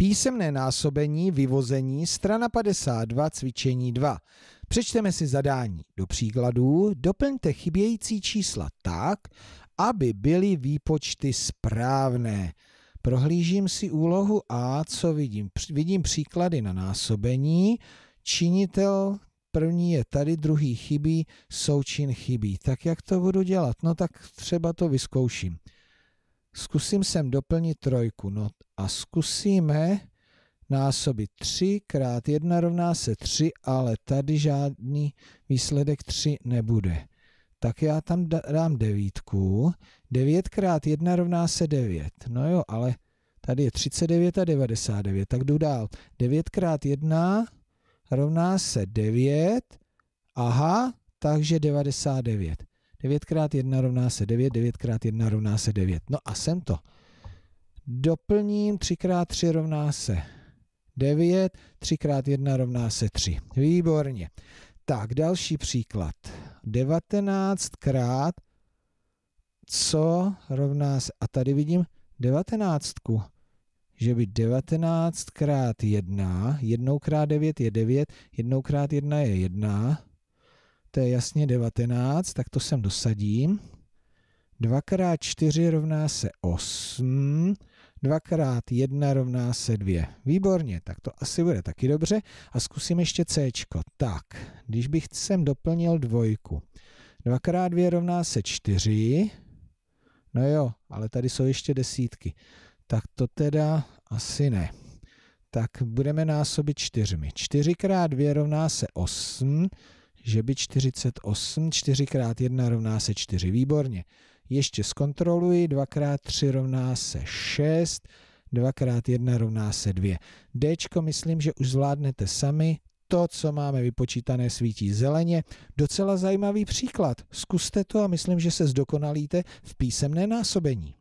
Písemné násobení, vyvození, strana 52, cvičení 2. Přečteme si zadání. Do příkladů doplňte chybějící čísla tak, aby byly výpočty správné. Prohlížím si úlohu A, co vidím? Vidím příklady na násobení. Činitel první je tady, druhý chybí, součin chybí. Tak jak to budu dělat? No tak třeba to vyzkouším. Zkusím sem doplnit trojku. No a zkusíme násobit 3 krát 1 rovná se 3, ale tady žádný výsledek 3 nebude. Tak já tam dám devítku. 9 krát 1 rovná se 9. No jo, ale tady je 39 a 99, tak jdu dál. 9 krát 1 rovná se 9. Aha, takže 99. 9 krát 1 rovná se 9, 9 krát 1 rovná se 9. No a jsem to doplním 3x3 rovná se 9, 3x1 rovná se 3. Výborně. Tak, další příklad. 19 krát co rovná se, a tady vidím 19, že by 19 krát 1, 1 krát 9 je 9, 1 krát 1 je 1, to je jasně 19, tak to sem dosadím. 2 krát 4 rovná se 8, Dvakrát jedna rovná se dvě. Výborně, tak to asi bude taky dobře. A zkusím ještě C. Tak, když bych sem doplnil dvojku. Dvakrát dvě rovná se čtyři. No jo, ale tady jsou ještě desítky. Tak to teda asi ne. Tak budeme násobit čtyřmi. Čtyřikrát dvě rovná se osm že by 48, 4 x 1 rovná se 4. Výborně ještě zkontroluji, 2 x 3 rovná se 6, 2 x 1 rovná se 2. D myslím, že už zvládnete sami, to, co máme vypočítané, svítí zeleně. Docela zajímavý příklad. Zkuste to a myslím, že se zdokonalíte v písemné násobení.